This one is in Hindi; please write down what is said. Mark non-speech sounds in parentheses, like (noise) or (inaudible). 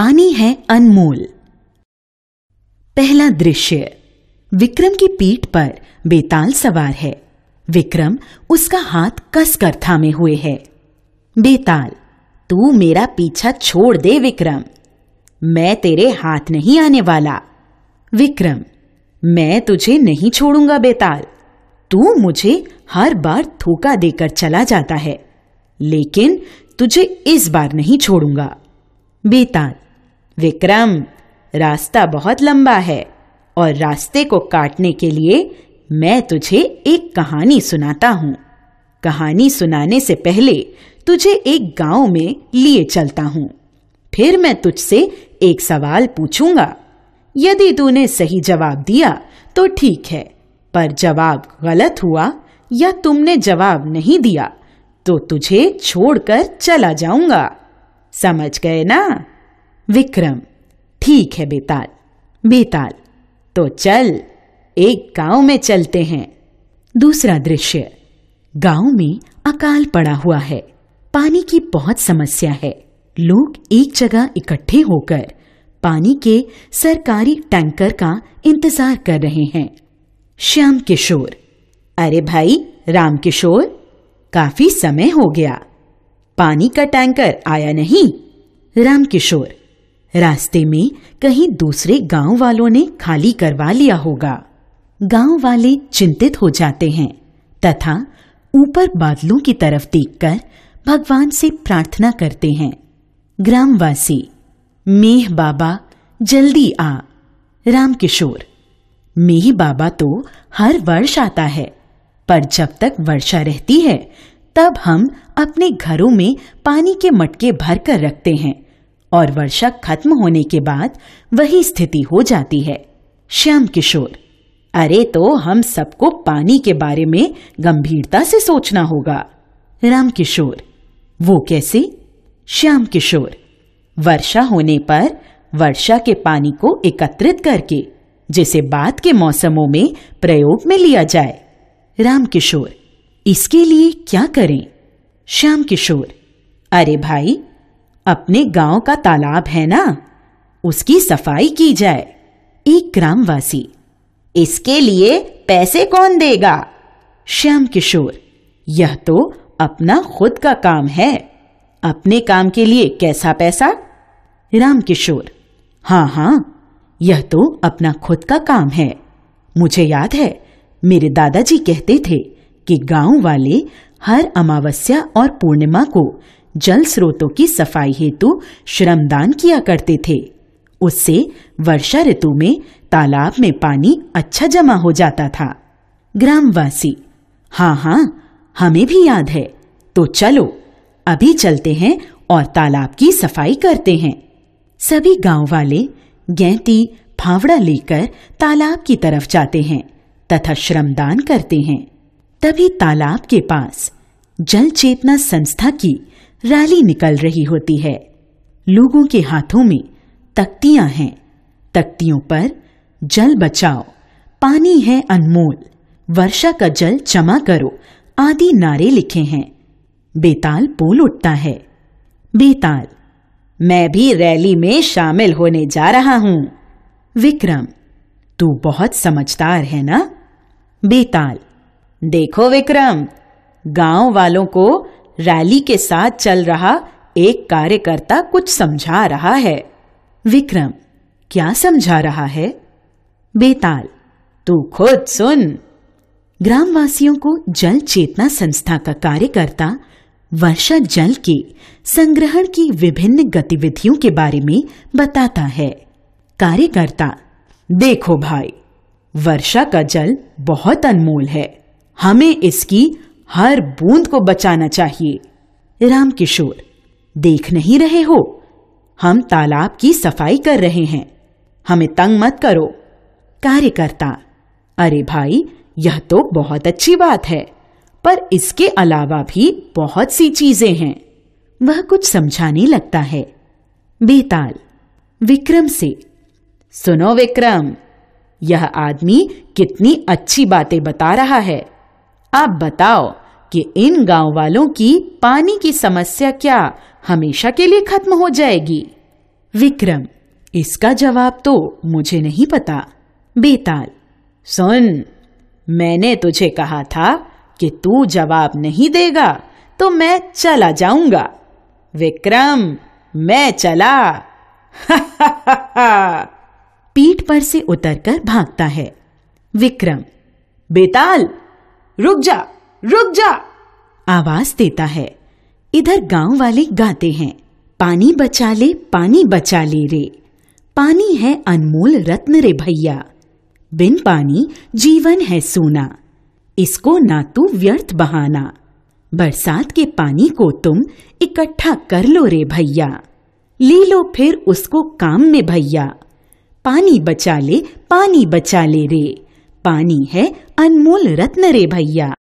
पानी है अनमोल पहला दृश्य विक्रम की पीठ पर बेताल सवार है विक्रम उसका हाथ कसकर थामे हुए है बेताल तू मेरा पीछा छोड़ दे विक्रम मैं तेरे हाथ नहीं आने वाला विक्रम मैं तुझे नहीं छोड़ूंगा बेताल तू मुझे हर बार धोखा देकर चला जाता है लेकिन तुझे इस बार नहीं छोड़ूंगा बेताल विक्रम रास्ता बहुत लंबा है और रास्ते को काटने के लिए मैं तुझे एक कहानी सुनाता हूँ कहानी सुनाने से पहले तुझे एक गांव में लिए चलता हूँ फिर मैं तुझसे एक सवाल पूछूंगा यदि तूने सही जवाब दिया तो ठीक है पर जवाब गलत हुआ या तुमने जवाब नहीं दिया तो तुझे छोड़कर चला जाऊंगा समझ गए ना विक्रम ठीक है बेताल बेताल तो चल एक गांव में चलते हैं दूसरा दृश्य गांव में अकाल पड़ा हुआ है पानी की बहुत समस्या है लोग एक जगह इकट्ठे होकर पानी के सरकारी टैंकर का इंतजार कर रहे हैं श्याम किशोर अरे भाई राम किशोर काफी समय हो गया पानी का टैंकर आया नहीं राम किशोर रास्ते में कहीं दूसरे गांव वालों ने खाली करवा लिया होगा गांव वाले चिंतित हो जाते हैं तथा ऊपर बादलों की तरफ देखकर भगवान से प्रार्थना करते हैं ग्रामवासी मेह बाबा जल्दी आ रामकिशोर मेह बाबा तो हर वर्ष आता है पर जब तक वर्षा रहती है तब हम अपने घरों में पानी के मटके भर कर रखते हैं और वर्षा खत्म होने के बाद वही स्थिति हो जाती है श्याम किशोर अरे तो हम सबको पानी के बारे में गंभीरता से सोचना होगा राम किशोर वो कैसे श्याम किशोर वर्षा होने पर वर्षा के पानी को एकत्रित करके जिसे बाद के मौसमों में प्रयोग में लिया जाए राम किशोर इसके लिए क्या करें श्याम किशोर अरे भाई अपने गांव का तालाब है ना उसकी सफाई की जाए एक ग्रामवासी इसके लिए पैसे कौन देगा श्याम किशोर यह तो अपना खुद का काम है अपने काम के लिए कैसा पैसा राम किशोर हाँ हाँ यह तो अपना खुद का काम है मुझे याद है मेरे दादाजी कहते थे कि गांव वाले हर अमावस्या और पूर्णिमा को जल स्रोतों की सफाई हेतु श्रमदान किया करते थे उससे वर्षा ऋतु में तालाब में पानी अच्छा जमा हो जाता था ग्रामवासी हाँ हाँ हमें भी याद है तो चलो अभी चलते हैं और तालाब की सफाई करते हैं सभी गांव वाले गैती फावड़ा लेकर तालाब की तरफ जाते हैं तथा श्रमदान करते हैं तभी तालाब के पास जल चेतना संस्था की रैली निकल रही होती है लोगों के हाथों में तख्तियां हैं तख्तियों पर जल बचाओ पानी है अनमोल वर्षा का जल जमा करो आदि नारे लिखे हैं बेताल पोल उठता है बेताल मैं भी रैली में शामिल होने जा रहा हूं विक्रम तू बहुत समझदार है ना बेताल देखो विक्रम गांव वालों को रैली के साथ चल रहा एक कार्यकर्ता कुछ समझा रहा है विक्रम क्या समझा रहा है बेताल तू खुद सुन ग्रामवासियों को जल चेतना संस्था का कार्यकर्ता वर्षा जल के संग्रहण की विभिन्न गतिविधियों के बारे में बताता है कार्यकर्ता देखो भाई वर्षा का जल बहुत अनमोल है हमें इसकी हर बूंद को बचाना चाहिए रामकिशोर देख नहीं रहे हो हम तालाब की सफाई कर रहे हैं हमें तंग मत करो कार्यकर्ता अरे भाई यह तो बहुत अच्छी बात है पर इसके अलावा भी बहुत सी चीजें हैं वह कुछ समझाने लगता है बेताल विक्रम से सुनो विक्रम यह आदमी कितनी अच्छी बातें बता रहा है आप बताओ कि इन गांव वालों की पानी की समस्या क्या हमेशा के लिए खत्म हो जाएगी विक्रम इसका जवाब तो मुझे नहीं पता बेताल सुन मैंने तुझे कहा था कि तू जवाब नहीं देगा तो मैं चला जाऊंगा विक्रम मैं चला (laughs) पीठ पर से उतरकर भागता है विक्रम बेताल रुक जा रुक जा आवाज देता है इधर गांव वाले गाते हैं पानी बचा ले पानी बचा ले रे पानी है अनमोल रत्न रे भैया बिन पानी जीवन है सोना इसको ना तू व्यर्थ बहाना बरसात के पानी को तुम इकट्ठा कर लो रे भैया ले लो फिर उसको काम में भैया पानी बचा ले पानी बचा ले रे पानी है अनमोल रत्न रे भैया